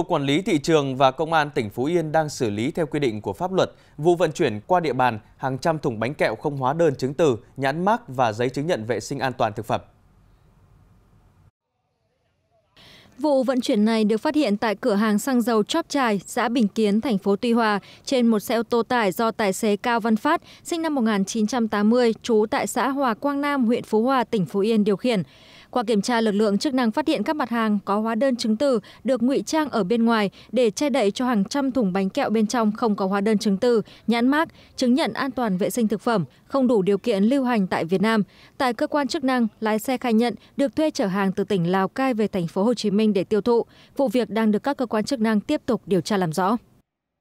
Cục Quản lý Thị trường và Công an tỉnh Phú Yên đang xử lý theo quy định của pháp luật vụ vận chuyển qua địa bàn hàng trăm thùng bánh kẹo không hóa đơn chứng từ, nhãn mác và giấy chứng nhận vệ sinh an toàn thực phẩm. Vụ vận chuyển này được phát hiện tại cửa hàng xăng dầu Chóp Trài, xã Bình Kiến, thành phố Tuy Hòa, trên một xe ô tô tải do tài xế Cao Văn Phát, sinh năm 1980, trú tại xã Hòa Quang Nam, huyện Phú Hòa, tỉnh Phú Yên điều khiển qua kiểm tra lực lượng chức năng phát hiện các mặt hàng có hóa đơn chứng từ được ngụy trang ở bên ngoài để che đậy cho hàng trăm thùng bánh kẹo bên trong không có hóa đơn chứng từ nhãn mát chứng nhận an toàn vệ sinh thực phẩm không đủ điều kiện lưu hành tại Việt Nam tại cơ quan chức năng lái xe khai nhận được thuê chở hàng từ tỉnh Lào Cai về thành phố Hồ Chí Minh để tiêu thụ vụ việc đang được các cơ quan chức năng tiếp tục điều tra làm rõ